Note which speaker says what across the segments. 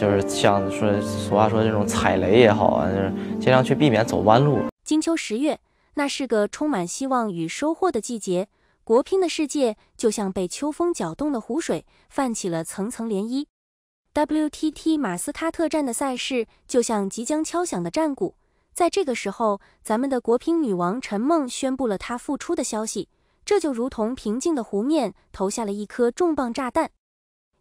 Speaker 1: 就是像说，俗话说这种踩雷也好啊，就是尽量去避免走弯路。金秋十月，那是个充满希望与收获的季节。国乒的世界就像被秋风搅动的湖水，泛起了层层涟漪。WTT 马斯喀特站的赛事就像即将敲响的战鼓，在这个时候，咱们的国乒女王陈梦宣布了她复出的消息，这就如同平静的湖面投下了一颗重磅炸弹。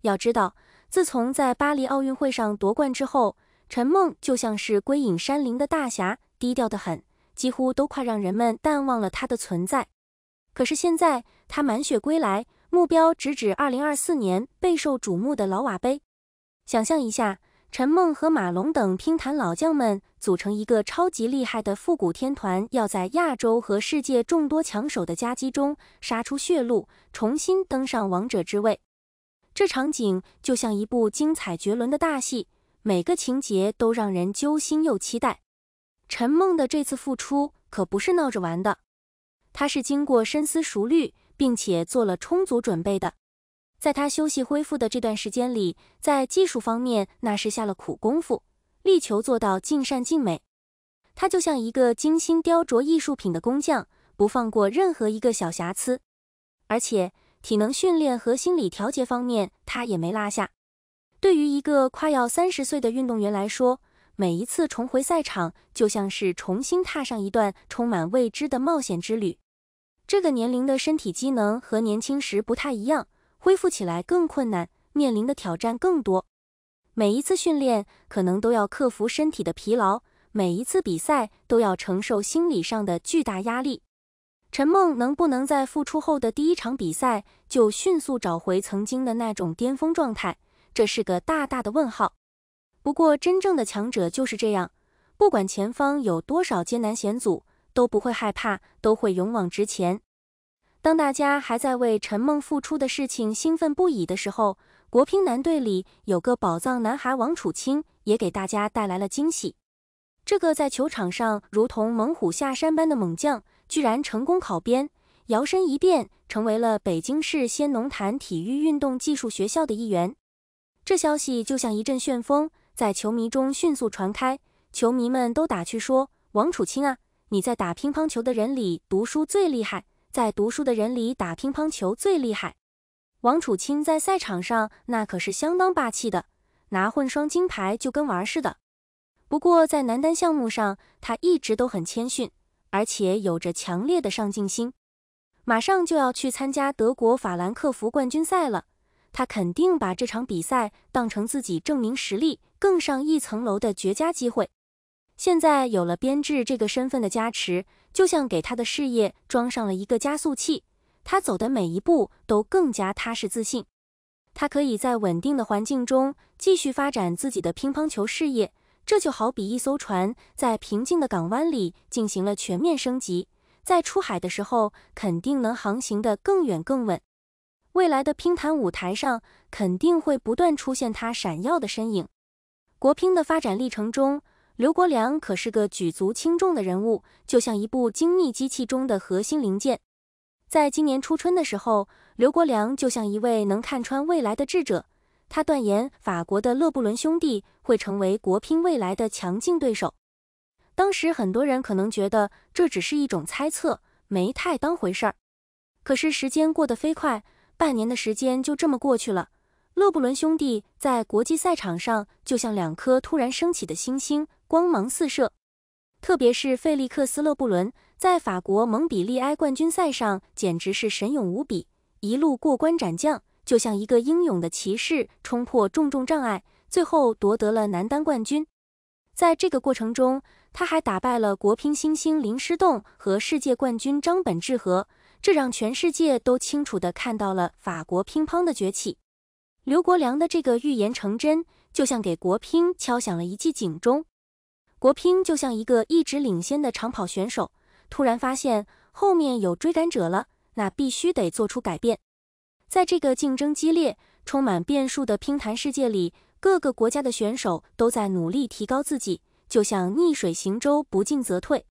Speaker 1: 要知道。自从在巴黎奥运会上夺冠之后，陈梦就像是归隐山林的大侠，低调得很，几乎都快让人们淡忘了她的存在。可是现在，她满血归来，目标直指2024年备受瞩目的老瓦杯。想象一下，陈梦和马龙等乒坛老将们组成一个超级厉害的复古天团，要在亚洲和世界众多强手的夹击中杀出血路，重新登上王者之位。这场景就像一部精彩绝伦的大戏，每个情节都让人揪心又期待。陈梦的这次复出可不是闹着玩的，她是经过深思熟虑，并且做了充足准备的。在她休息恢复的这段时间里，在技术方面那是下了苦功夫，力求做到尽善尽美。她就像一个精心雕琢艺术品的工匠，不放过任何一个小瑕疵，而且。体能训练和心理调节方面，他也没落下。对于一个快要三十岁的运动员来说，每一次重回赛场，就像是重新踏上一段充满未知的冒险之旅。这个年龄的身体机能和年轻时不太一样，恢复起来更困难，面临的挑战更多。每一次训练可能都要克服身体的疲劳，每一次比赛都要承受心理上的巨大压力。陈梦能不能在复出后的第一场比赛就迅速找回曾经的那种巅峰状态？这是个大大的问号。不过，真正的强者就是这样，不管前方有多少艰难险阻，都不会害怕，都会勇往直前。当大家还在为陈梦复出的事情兴奋不已的时候，国乒男队里有个宝藏男孩王楚钦也给大家带来了惊喜。这个在球场上如同猛虎下山般的猛将。居然成功考编，摇身一变成为了北京市先农坛体育运动技术学校的一员。这消息就像一阵旋风，在球迷中迅速传开。球迷们都打趣说：“王楚钦啊，你在打乒乓球的人里读书最厉害，在读书的人里打乒乓球最厉害。”王楚钦在赛场上那可是相当霸气的，拿混双金牌就跟玩似的。不过在男单项目上，他一直都很谦逊。而且有着强烈的上进心，马上就要去参加德国法兰克福冠军赛了。他肯定把这场比赛当成自己证明实力、更上一层楼的绝佳机会。现在有了编制这个身份的加持，就像给他的事业装上了一个加速器，他走的每一步都更加踏实自信。他可以在稳定的环境中继续发展自己的乒乓球事业。这就好比一艘船在平静的港湾里进行了全面升级，在出海的时候肯定能航行得更远更稳。未来的乒坛舞台上，肯定会不断出现他闪耀的身影。国乒的发展历程中，刘国梁可是个举足轻重的人物，就像一部精密机器中的核心零件。在今年初春的时候，刘国梁就像一位能看穿未来的智者。他断言，法国的勒布伦兄弟会成为国乒未来的强劲对手。当时很多人可能觉得这只是一种猜测，没太当回事儿。可是时间过得飞快，半年的时间就这么过去了。勒布伦兄弟在国际赛场上就像两颗突然升起的星星，光芒四射。特别是费利克斯·勒布伦，在法国蒙彼利埃冠军赛上，简直是神勇无比，一路过关斩将。就像一个英勇的骑士冲破重重障碍，最后夺得了男单冠军。在这个过程中，他还打败了国乒新星林诗栋和世界冠军张本智和，这让全世界都清楚地看到了法国乒乓的崛起。刘国梁的这个预言成真，就像给国乒敲响了一记警钟。国乒就像一个一直领先的长跑选手，突然发现后面有追赶者了，那必须得做出改变。在这个竞争激烈、充满变数的乒坛世界里，各个国家的选手都在努力提高自己，就像逆水行舟，不进则退。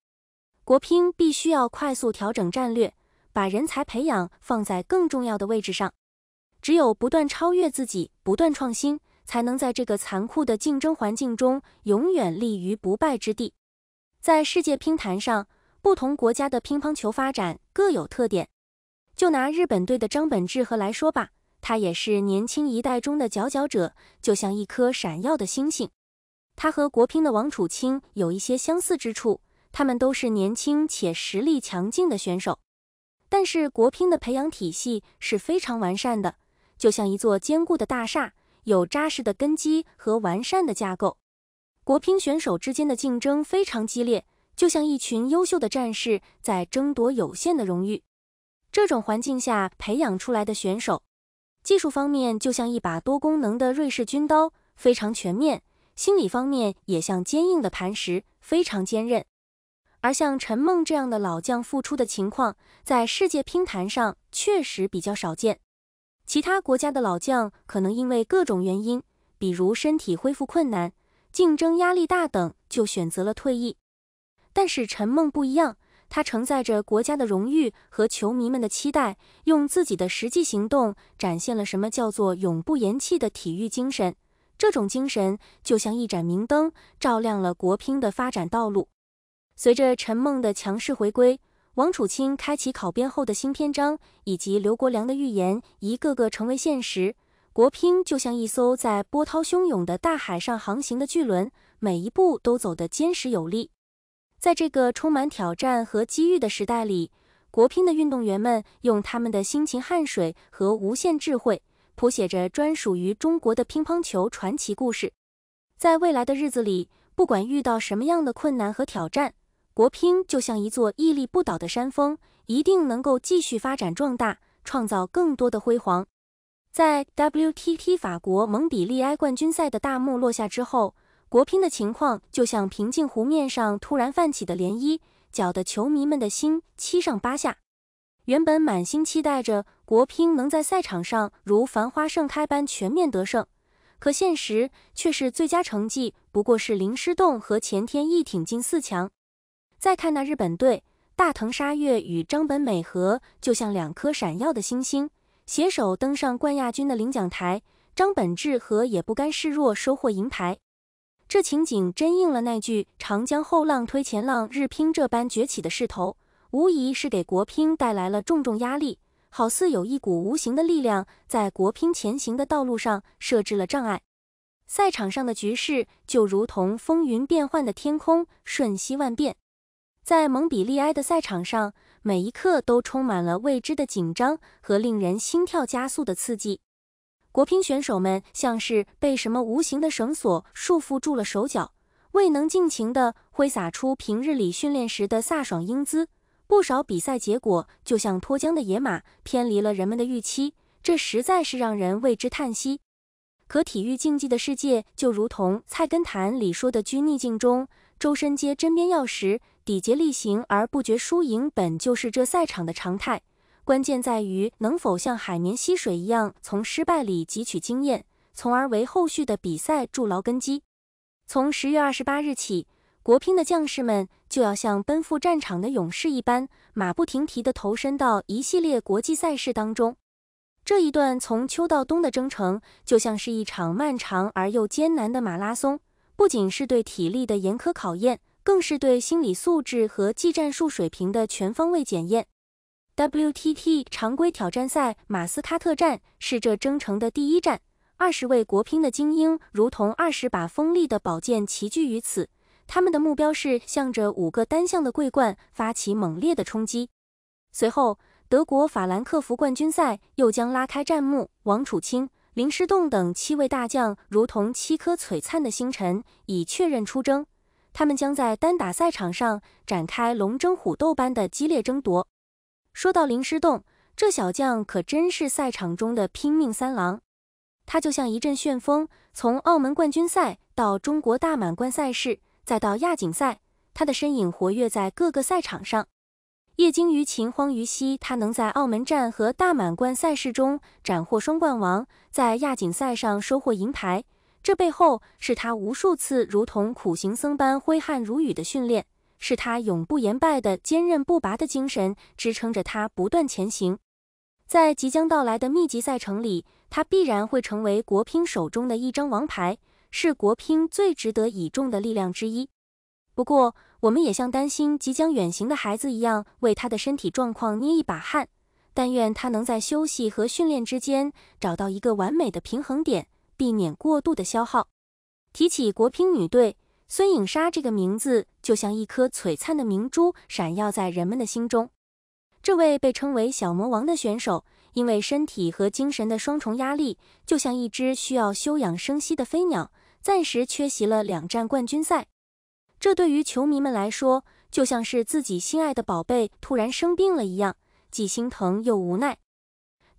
Speaker 1: 国乒必须要快速调整战略，把人才培养放在更重要的位置上。只有不断超越自己，不断创新，才能在这个残酷的竞争环境中永远立于不败之地。在世界乒坛上，不同国家的乒乓球发展各有特点。就拿日本队的张本智和来说吧，他也是年轻一代中的佼佼者，就像一颗闪耀的星星。他和国乒的王楚钦有一些相似之处，他们都是年轻且实力强劲的选手。但是国乒的培养体系是非常完善的，就像一座坚固的大厦，有扎实的根基和完善的架构。国乒选手之间的竞争非常激烈，就像一群优秀的战士在争夺有限的荣誉。这种环境下培养出来的选手，技术方面就像一把多功能的瑞士军刀，非常全面；心理方面也像坚硬的磐石，非常坚韧。而像陈梦这样的老将复出的情况，在世界乒坛上确实比较少见。其他国家的老将可能因为各种原因，比如身体恢复困难、竞争压力大等，就选择了退役。但是陈梦不一样。他承载着国家的荣誉和球迷们的期待，用自己的实际行动展现了什么叫做永不言弃的体育精神。这种精神就像一盏明灯，照亮了国乒的发展道路。随着陈梦的强势回归，王楚钦开启考编后的新篇章，以及刘国梁的预言，一个个成为现实。国乒就像一艘在波涛汹涌的大海上航行的巨轮，每一步都走得坚实有力。在这个充满挑战和机遇的时代里，国乒的运动员们用他们的辛勤汗水和无限智慧，谱写着专属于中国的乒乓球传奇故事。在未来的日子里，不管遇到什么样的困难和挑战，国乒就像一座屹立不倒的山峰，一定能够继续发展壮大，创造更多的辉煌。在 WTT 法国蒙彼利埃冠军赛的大幕落下之后，国乒的情况就像平静湖面上突然泛起的涟漪，搅得球迷们的心七上八下。原本满心期待着国乒能在赛场上如繁花盛开般全面得胜，可现实却是最佳成绩不过是林诗栋和钱天一挺进四强。再看那日本队，大藤沙月与张本美和就像两颗闪耀的星星，携手登上冠亚军的领奖台。张本智和也不甘示弱，收获银牌。这情景真应了那句“长江后浪推前浪”，日乒这般崛起的势头，无疑是给国乒带来了重重压力，好似有一股无形的力量在国乒前行的道路上设置了障碍。赛场上的局势就如同风云变幻的天空，瞬息万变。在蒙彼利埃的赛场上，每一刻都充满了未知的紧张和令人心跳加速的刺激。国乒选手们像是被什么无形的绳索束缚住了手脚，未能尽情地挥洒出平日里训练时的飒爽英姿。不少比赛结果就像脱缰的野马，偏离了人们的预期，这实在是让人为之叹息。可体育竞技的世界就如同菜根谭里说的：“居逆境中，周身皆针砭药石，砥节力行而不觉输赢，本就是这赛场的常态。”关键在于能否像海绵吸水一样，从失败里汲取经验，从而为后续的比赛筑牢根基。从十月二十八日起，国乒的将士们就要像奔赴战场的勇士一般，马不停蹄地投身到一系列国际赛事当中。这一段从秋到冬的征程，就像是一场漫长而又艰难的马拉松，不仅是对体力的严苛考验，更是对心理素质和技战术水平的全方位检验。WTT 常规挑战赛马斯喀特站是这征程的第一站，二十位国乒的精英如同二十把锋利的宝剑齐聚于此，他们的目标是向着五个单项的桂冠发起猛烈的冲击。随后，德国法兰克福冠军赛又将拉开战幕，王楚钦、林诗栋等七位大将如同七颗璀璨的星辰已确认出征，他们将在单打赛场上展开龙争虎斗般的激烈争夺。说到林诗栋，这小将可真是赛场中的拼命三郎。他就像一阵旋风，从澳门冠军赛到中国大满贯赛事，再到亚锦赛，他的身影活跃在各个赛场上。业精于勤，荒于嬉。他能在澳门站和大满贯赛事中斩获双冠王，在亚锦赛上收获银牌，这背后是他无数次如同苦行僧般挥汗如雨的训练。是他永不言败的坚韧不拔的精神支撑着他不断前行。在即将到来的密集赛程里，他必然会成为国乒手中的一张王牌，是国乒最值得倚重的力量之一。不过，我们也像担心即将远行的孩子一样，为他的身体状况捏一把汗。但愿他能在休息和训练之间找到一个完美的平衡点，避免过度的消耗。提起国乒女队，孙颖莎这个名字就像一颗璀璨的明珠，闪耀在人们的心中。这位被称为“小魔王”的选手，因为身体和精神的双重压力，就像一只需要休养生息的飞鸟，暂时缺席了两站冠军赛。这对于球迷们来说，就像是自己心爱的宝贝突然生病了一样，既心疼又无奈。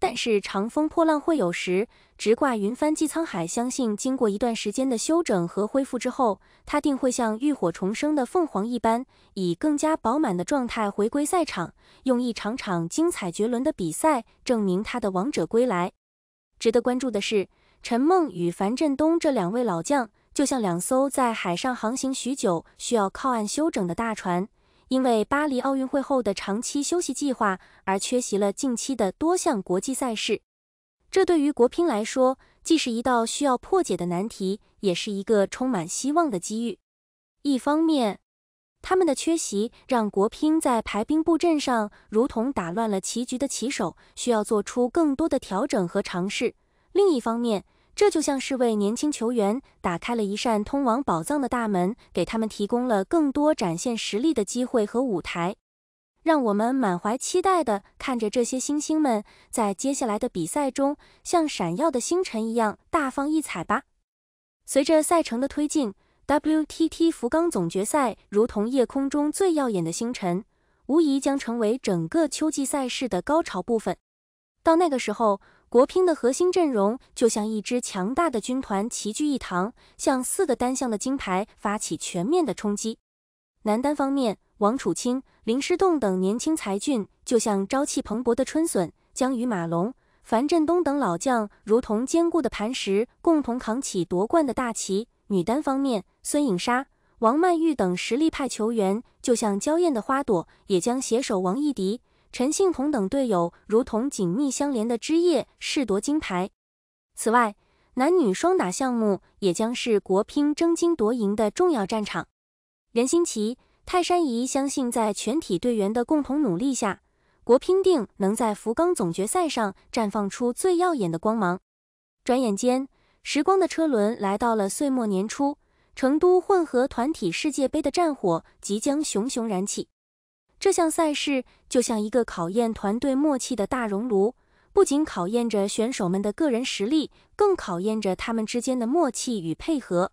Speaker 1: 但是长风破浪会有时，直挂云帆济沧海。相信经过一段时间的休整和恢复之后，他定会像浴火重生的凤凰一般，以更加饱满的状态回归赛场，用一场场精彩绝伦的比赛证明他的王者归来。值得关注的是，陈梦与樊振东这两位老将，就像两艘在海上航行许久、需要靠岸休整的大船。因为巴黎奥运会后的长期休息计划而缺席了近期的多项国际赛事，这对于国乒来说既是一道需要破解的难题，也是一个充满希望的机遇。一方面，他们的缺席让国乒在排兵布阵上如同打乱了棋局的棋手，需要做出更多的调整和尝试；另一方面，这就像是为年轻球员打开了一扇通往宝藏的大门，给他们提供了更多展现实力的机会和舞台。让我们满怀期待地看着这些星星们在接下来的比赛中像闪耀的星辰一样大放异彩吧！随着赛程的推进，WTT 福冈总决赛如同夜空中最耀眼的星辰，无疑将成为整个秋季赛事的高潮部分。到那个时候，国乒的核心阵容就像一支强大的军团齐聚一堂，向四个单项的金牌发起全面的冲击。男单方面，王楚钦、林诗栋等年轻才俊就像朝气蓬勃的春笋，将与马龙、樊振东等老将如同坚固的磐石，共同扛起夺冠的大旗。女单方面，孙颖莎、王曼玉等实力派球员就像娇艳的花朵，也将携手王艺迪。陈幸同等队友如同紧密相连的枝叶，誓夺金牌。此外，男女双打项目也将是国乒争金夺银的重要战场。任心奇、泰山怡相信，在全体队员的共同努力下，国乒定能在福冈总决赛上绽放出最耀眼的光芒。转眼间，时光的车轮来到了岁末年初，成都混合团体世界杯的战火即将熊熊燃起。这项赛事就像一个考验团队默契的大熔炉，不仅考验着选手们的个人实力，更考验着他们之间的默契与配合。